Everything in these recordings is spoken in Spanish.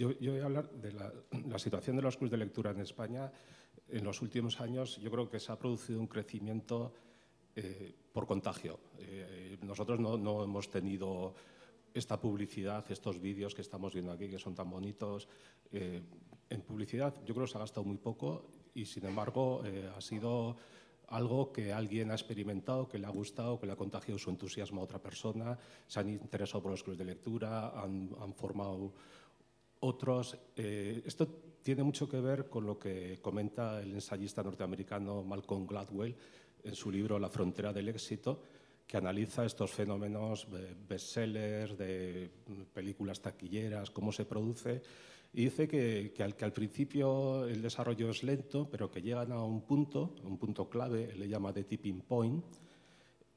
yo, voy a hablar de la, situación de los clubes de lectura en España. En los últimos años yo creo que se ha producido un crecimiento eh, por contagio. Eh, nosotros no, hemos tenido esta publicidad, estos vídeos que estamos viendo aquí, que son tan bonitos. Eh, en publicidad yo creo que se ha gastado muy poco y, sin embargo, ha sido algo que alguien ha experimentado, que le ha gustado, que le ha contagiado su entusiasmo a otra persona, se han interesado por los clubes de lectura, han, han formado otros... Eh, esto tiene mucho que ver con lo que comenta el ensayista norteamericano Malcolm Gladwell en su libro La frontera del éxito, que analiza estos fenómenos eh, bestsellers de mm, películas taquilleras, cómo se produce, y dice que, que, al, principio el desarrollo es lento, pero que llegan a un punto, un punto clave, le llama de tipping point,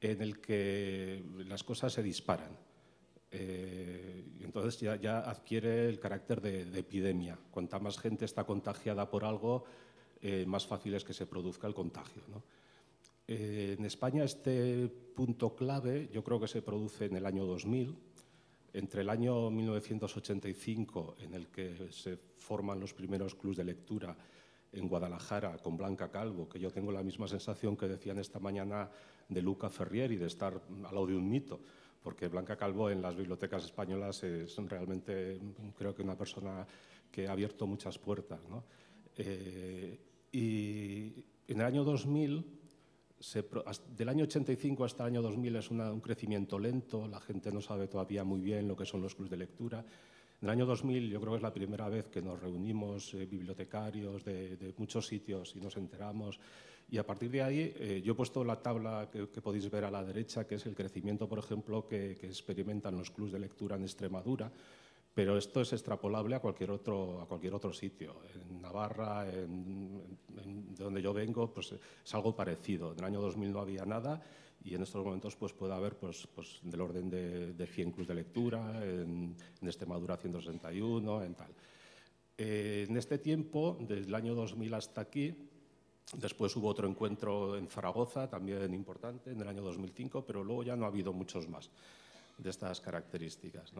en el que las cosas se disparan. Eh, entonces ya, adquiere el carácter de, epidemia. Cuanta más gente está contagiada por algo, eh, más fácil es que se produzca el contagio. Eh, en España este punto clave yo creo que se produce en el año 2000, entre el año 1985, en el que se forman los primeros clubs de lectura en Guadalajara con Blanca Calvo, que yo tengo la misma sensación que decían esta mañana de Luca Ferrieri, de estar al lado de un mito porque Blanca Calvo en las bibliotecas españolas es realmente, creo que una persona que ha abierto muchas puertas. ¿no? Eh, y en el año 2000, del año 85 hasta el año 2000 es un crecimiento lento, la gente no sabe todavía muy bien lo que son los clubes de lectura, en el año 2000 yo creo que es la primera vez que nos reunimos eh, bibliotecarios de, muchos sitios y nos enteramos. Y a partir de ahí eh, yo he puesto la tabla que, podéis ver a la derecha, que es el crecimiento, por ejemplo, que, experimentan los clubes de lectura en Extremadura pero esto es extrapolable a cualquier otro, a cualquier otro sitio. En Navarra, en, donde yo vengo, pues es algo parecido. En el año 2000 no había nada y en estos momentos pues, puede haber pues, pues del orden de, 100 clubs de lectura, en, este Madura 161, en tal. Eh, en este tiempo, desde el año 2000 hasta aquí, después hubo otro encuentro en Zaragoza, también importante, en el año 2005, pero luego ya no ha habido muchos más de estas características.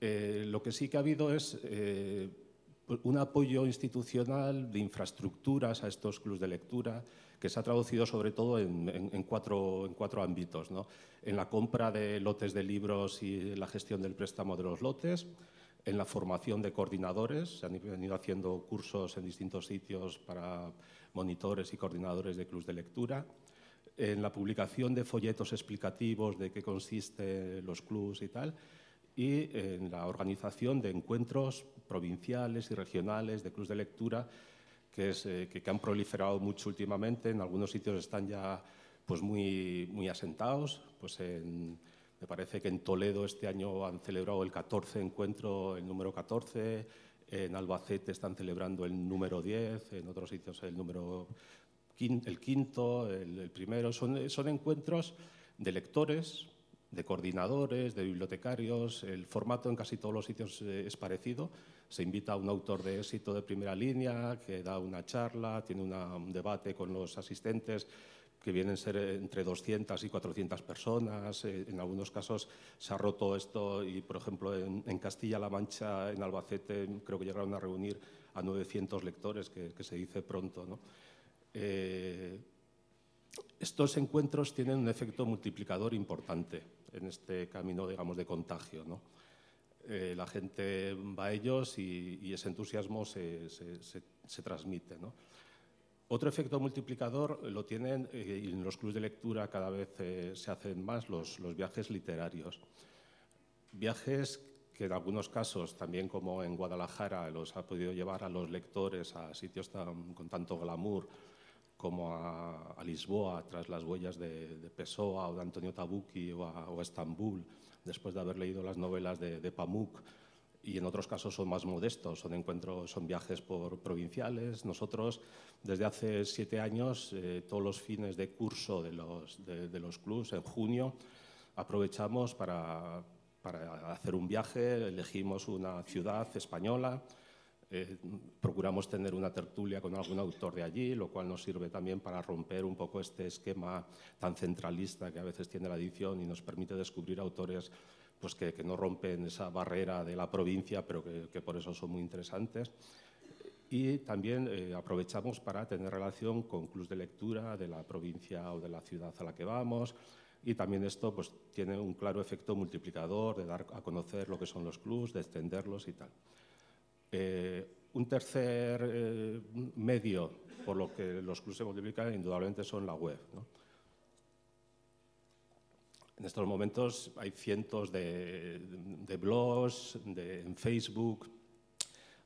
Eh, lo que sí que ha habido es eh, pues un apoyo institucional de infraestructuras a estos clubs de lectura que se ha traducido sobre todo en, cuatro, ámbitos. En la compra de lotes de libros y la gestión del préstamo de los lotes, en la formación de coordinadores, se han venido haciendo cursos en distintos sitios para monitores y coordinadores de clubs de lectura, en la publicación de folletos explicativos de qué consisten los clubs y tal, y en la organización de encuentros provinciales y regionales de cruz de lectura eh, que, que, han proliferado mucho últimamente. En algunos sitios están ya pues, muy, muy asentados. Pues me parece que en Toledo este año han celebrado el 14 encuentro, el número 14. En Albacete están celebrando el número 10, en otros sitios el número quinto, el quinto, el primero. Son, son encuentros de lectores, de coordinadores, de bibliotecarios, el formato en casi todos los sitios eh, es parecido. Se invita a un autor de éxito de primera línea que da una charla, tiene un debate con los asistentes que vienen a ser eh, entre 200 y 400 personas. Eh, en algunos casos se ha roto esto y, por ejemplo, en, Castilla-La Mancha, en Albacete, creo que llegaron a reunir a 900 lectores, que, se dice pronto. estos encuentros tienen un efecto multiplicador importante en este camino, digamos, de contagio. ¿no? Eh, la gente va a ellos y, ese entusiasmo se, transmite. ¿no? Otro efecto multiplicador lo tienen, eh, y en los clubes de lectura cada vez eh, se hacen más los, viajes literarios. Viajes que en algunos casos, también como en Guadalajara, los ha podido llevar a los lectores a sitios con tanto glamour, como a, Lisboa tras las huellas de, de, Pessoa o de Antonio Tabucchi o a, Estambul después de haber leído las novelas de, Pamuk y en otros casos son más modestos, son son viajes por provinciales. Nosotros, desde hace siete años, eh, todos los fines de curso de los, de los clubs, en junio, aprovechamos para, para, hacer un viaje, elegimos una ciudad española, eh, procuramos tener una tertulia con algún autor de allí, lo cual nos sirve también para romper un poco este esquema tan centralista que a veces tiene la edición y nos permite descubrir autores pues, que, no rompen esa barrera de la provincia, pero que, por eso son muy interesantes. Y también eh, aprovechamos para tener relación con clubes de lectura de la provincia o de la ciudad a la que vamos, y también esto pues, tiene un claro efecto multiplicador de dar a conocer lo que son los clubes, de extenderlos y tal. Eh, un tercer eh, medio por lo que los clubes se multiplican indudablemente son la web. En estos momentos hay cientos de, blogs, en Facebook,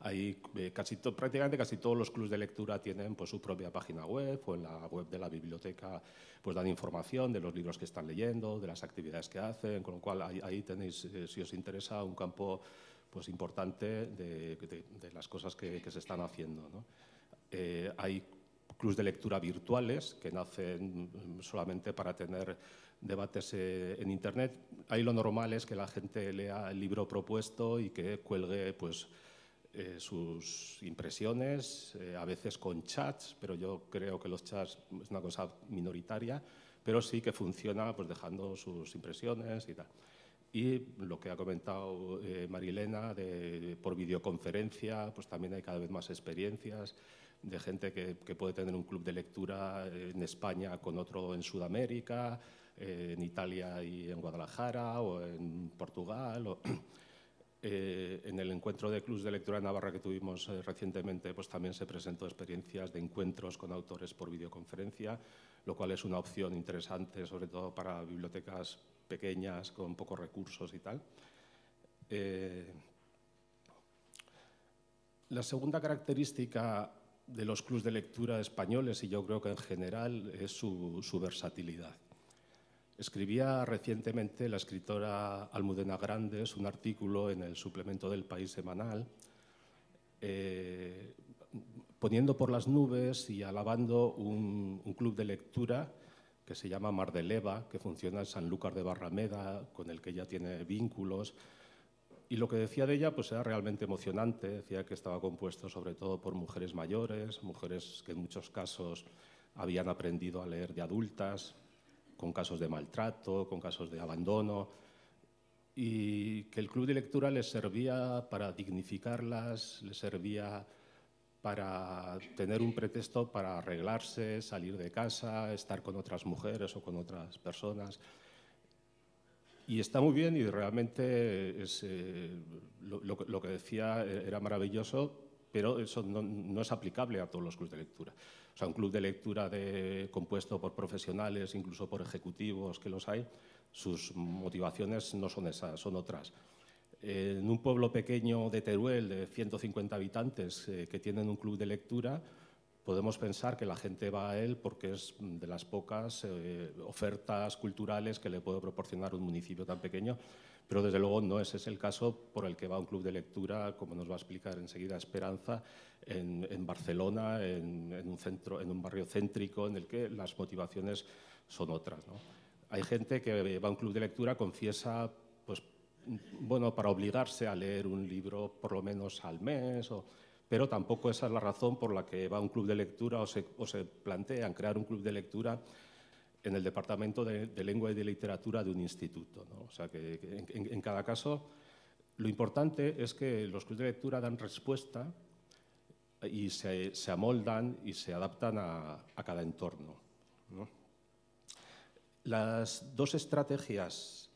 hay eh, casi prácticamente casi todos los clubes de lectura tienen pues, su propia página web o en la web de la biblioteca pues, dan información de los libros que están leyendo, de las actividades que hacen, con lo cual ahí, tenéis, si os interesa, un campo pues importante de, las cosas que, se están haciendo. ¿no? Eh, hay clubes de lectura virtuales que nacen mm, solamente para tener debates eh, en Internet. Ahí lo normal es que la gente lea el libro propuesto y que cuelgue pues, eh, sus impresiones, a veces con chats, pero yo creo que los chats es una cosa minoritaria, pero sí que funciona pues, dejando sus impresiones y tal. Y lo que ha comentado eh, Marilena, por videoconferencia, pues también hay cada vez más experiencias de gente que, puede tener un club de lectura en España con otro en Sudamérica, eh, en Italia y en Guadalajara o en Portugal. Eh, en el encuentro de clubes de lectura en Navarra que tuvimos recientemente, pues también se presentó experiencias de encuentros con autores por videoconferencia, lo cual es una opción interesante, sobre todo para bibliotecas pequeñas, con pocos recursos y tal. Eh, la segunda característica de los clubs de lectura españoles, y yo creo que en general, es su, versatilidad. Escribía recientemente la escritora Almudena Grandes un artículo en el suplemento del País Semanal, eh, poniendo por las nubes y alabando un club de lectura que se llama Mar de Leva, que funciona en San Sanlúcar de Barrameda, con el que ella tiene vínculos. Y lo que decía de ella pues era realmente emocionante, decía que estaba compuesto sobre todo por mujeres mayores, mujeres que en muchos casos habían aprendido a leer de adultas, con casos de maltrato, con casos de abandono, y que el club de lectura les servía para dignificarlas, les servía para tener un pretexto para arreglarse, salir de casa, estar con otras mujeres o con otras personas. Y está muy bien y realmente eh, lo, que decía eh, era maravilloso, pero eso no, es aplicable a todos los clubes de lectura. O sea, un club de lectura compuesto por profesionales, incluso por ejecutivos que los hay, sus motivaciones no son esas, son otras en un pueblo pequeño de Teruel de 150 habitantes eh, que tienen un club de lectura, podemos pensar que la gente va a él porque es de las pocas eh, ofertas culturales que le puede proporcionar un municipio tan pequeño, pero desde luego no ese es el caso por el que va un club de lectura, como nos va a explicar enseguida Esperanza, en, Barcelona, en, un centro, en un barrio céntrico en el que las motivaciones son otras. Hay gente que va a un club de lectura, confiesa bueno, para obligarse a leer un libro por lo menos al mes, pero tampoco esa es la razón por la que va un club de lectura o se, plantean crear un club de lectura en el Departamento de, Lengua y de Literatura de un instituto. O sea que, en, cada caso, lo importante es que los clubes de lectura dan respuesta y se, amoldan y se adaptan a, cada entorno. Las dos estrategias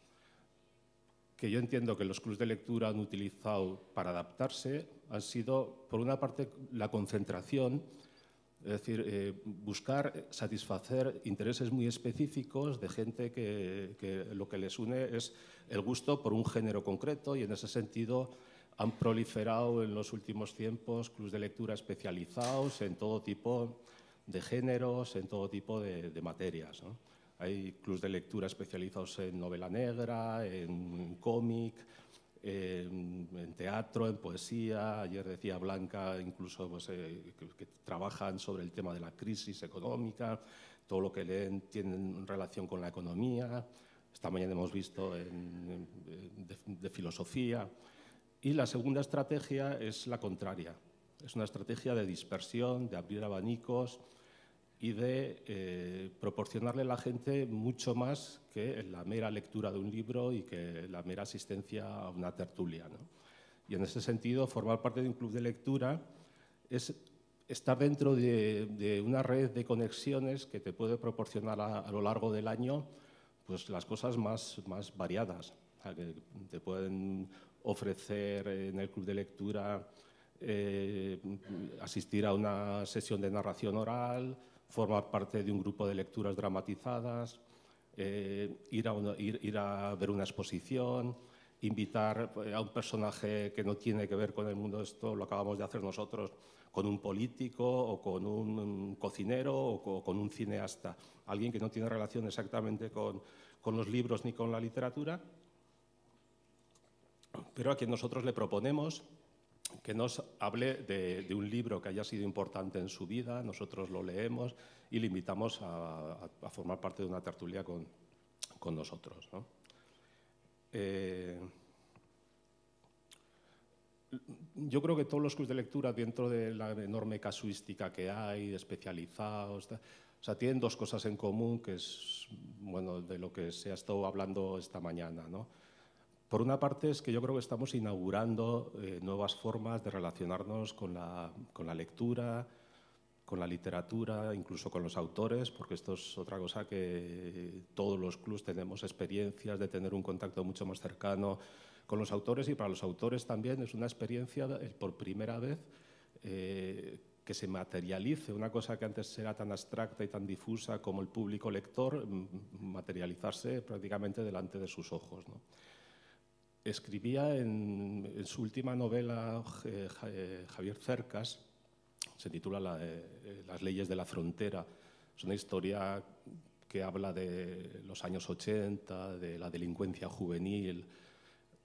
que yo entiendo que los clubes de lectura han utilizado para adaptarse han sido, por una parte, la concentración, es decir, eh, buscar satisfacer intereses muy específicos de gente que, lo que les une es el gusto por un género concreto y en ese sentido han proliferado en los últimos tiempos clubes de lectura especializados en todo tipo de géneros, en todo tipo de, de materias. ¿no? Hay clubs de lectura especializados en novela negra, en cómic, en, teatro, en poesía. Ayer decía Blanca incluso pues, eh, que, trabajan sobre el tema de la crisis económica, todo lo que leen tiene relación con la economía. Esta mañana hemos visto de filosofía. Y la segunda estrategia es la contraria. Es una estrategia de dispersión, de abrir abanicos, y de eh, proporcionarle a la gente mucho más que la mera lectura de un libro y que la mera asistencia a una tertulia. Y en ese sentido, formar parte de un club de lectura es estar dentro de, una red de conexiones que te puede proporcionar a, lo largo del año pues, las cosas más, variadas. que te pueden ofrecer en el club de lectura eh, asistir a una sesión de narración oral, formar parte de un grupo de lecturas dramatizadas, eh, ir, a ver una exposición, invitar eh, a un personaje que no tiene que ver con el mundo, esto lo acabamos de hacer nosotros, con un político o con un cocinero o con un cineasta, alguien que no tiene relación exactamente con, con los libros ni con la literatura, pero a quien nosotros le proponemos que nos hable de, un libro que haya sido importante en su vida, nosotros lo leemos y le invitamos a, formar parte de una tertulia con, con nosotros. Eh, yo creo que todos los cursos de lectura, dentro de la enorme casuística que hay, especializados, o sea, tienen dos cosas en común, que es bueno, de lo que se ha estado hablando esta mañana. ¿no? Por una parte es que yo creo que estamos inaugurando eh, nuevas formas de relacionarnos con la, lectura, con la literatura, incluso con los autores, porque esto es otra cosa que todos los clubs tenemos experiencias de tener un contacto mucho más cercano con los autores y para los autores también es una experiencia por primera vez eh, que se materialice una cosa que antes era tan abstracta y tan difusa como el público lector, mm, materializarse prácticamente delante de sus ojos. ¿no? escribía en, su última novela, eh, eh, Javier Cercas, se titula eh, Las leyes de la frontera. Es una historia que habla de los años 80, de la delincuencia juvenil.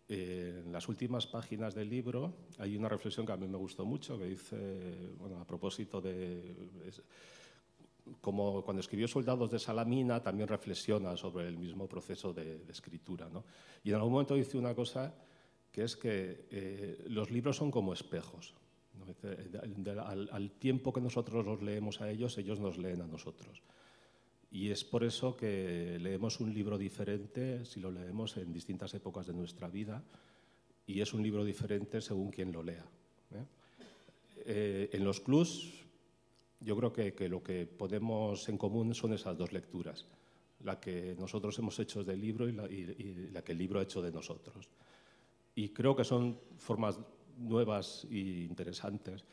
en las últimas páginas del libro hay una reflexión que a mí me gustó mucho, que dice, bueno, a propósito de como cuando escribió Soldados de Salamina, también reflexiona sobre el mismo proceso de, escritura. Y en algún momento dice una cosa que es que eh, los libros son como espejos. Al, tiempo que nosotros los leemos a ellos, ellos nos leen a nosotros. Y es por eso que leemos un libro diferente si lo leemos en distintas épocas de nuestra vida y es un libro diferente según quien lo lea. ¿eh? Eh, en los clubs yo creo que, lo que podemos en común son esas dos lecturas, la que nosotros hemos hecho del libro y la, que el libro ha hecho de nosotros. Y creo que son formas nuevas e interesantes.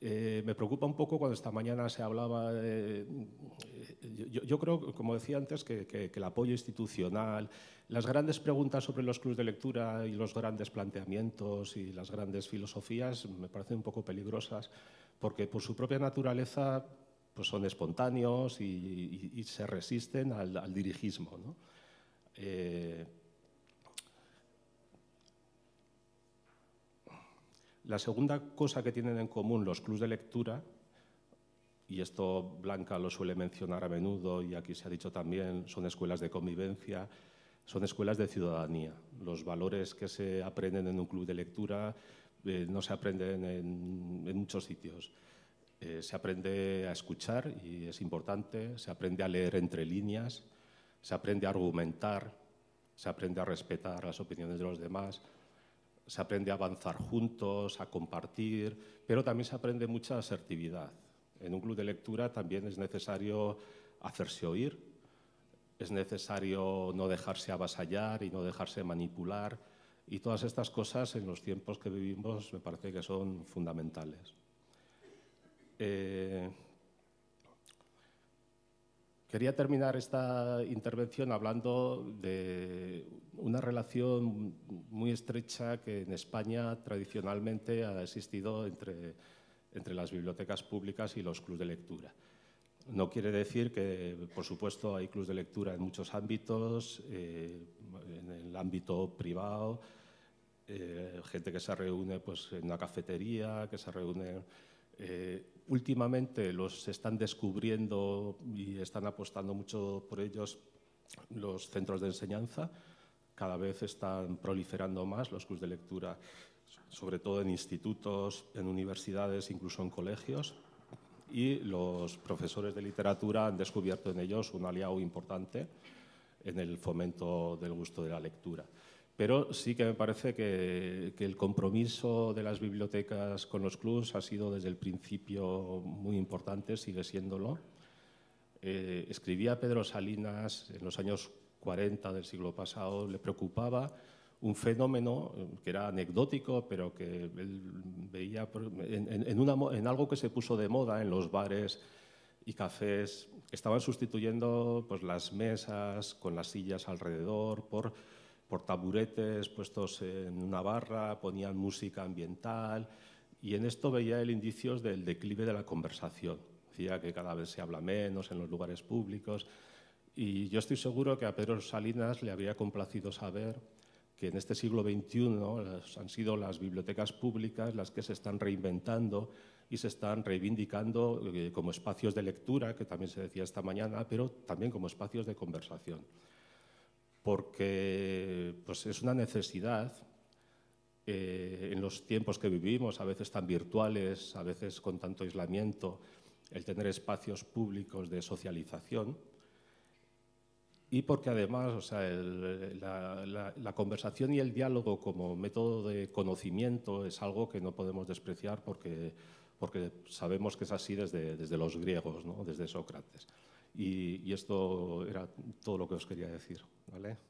Eh, me preocupa un poco cuando esta mañana se hablaba, de, eh, yo, creo, como decía antes, que, que, el apoyo institucional, las grandes preguntas sobre los clubes de lectura y los grandes planteamientos y las grandes filosofías me parecen un poco peligrosas porque por su propia naturaleza pues son espontáneos y, se resisten al, dirigismo. Eh, la segunda cosa que tienen en común los clubes de lectura, y esto Blanca lo suele mencionar a menudo y aquí se ha dicho también, son escuelas de convivencia, son escuelas de ciudadanía. Los valores que se aprenden en un club de lectura eh, no se aprende en, muchos sitios. Eh, se aprende a escuchar y es importante, se aprende a leer entre líneas, se aprende a argumentar, se aprende a respetar las opiniones de los demás, se aprende a avanzar juntos, a compartir, pero también se aprende mucha asertividad. En un club de lectura también es necesario hacerse oír, es necesario no dejarse avasallar y no dejarse manipular y todas estas cosas en los tiempos que vivimos me parece que son fundamentales. Eh, quería terminar esta intervención hablando de una relación muy estrecha que en España tradicionalmente ha existido entre, las bibliotecas públicas y los clubes de lectura. No quiere decir que, por supuesto, hay clubes de lectura en muchos ámbitos, eh, en el ámbito privado, eh, gente que se reúne pues, en una cafetería, que se reúne... Eh, últimamente los están descubriendo y están apostando mucho por ellos los centros de enseñanza. Cada vez están proliferando más los cursos de lectura, sobre todo en institutos, en universidades, incluso en colegios. Y los profesores de literatura han descubierto en ellos un aliado importante en el fomento del gusto de la lectura pero sí que me parece que, el compromiso de las bibliotecas con los clubs ha sido desde el principio muy importante, sigue siéndolo. Eh, escribía Pedro Salinas en los años 40 del siglo pasado, le preocupaba un fenómeno eh, que era anecdótico, pero que él veía en, en algo que se puso de moda en los bares y cafés, estaban sustituyendo pues, las mesas con las sillas alrededor por por taburetes puestos en una barra, ponían música ambiental y en esto veía el indicios del declive de la conversación. Decía que cada vez se habla menos en los lugares públicos y yo estoy seguro que a Pedro Salinas le habría complacido saber que en este siglo XXI han sido las bibliotecas públicas las que se están reinventando y se están reivindicando eh, como espacios de lectura, que también se decía esta mañana, pero también como espacios de conversación porque pues, es una necesidad eh, en los tiempos que vivimos, a veces tan virtuales, a veces con tanto aislamiento, el tener espacios públicos de socialización. Y porque además la, la, conversación y el diálogo como método de conocimiento es algo que no podemos despreciar porque, porque sabemos que es así desde, desde los griegos, ¿no? desde Sócrates. Y, esto era todo lo que os quería decir. ¿vale?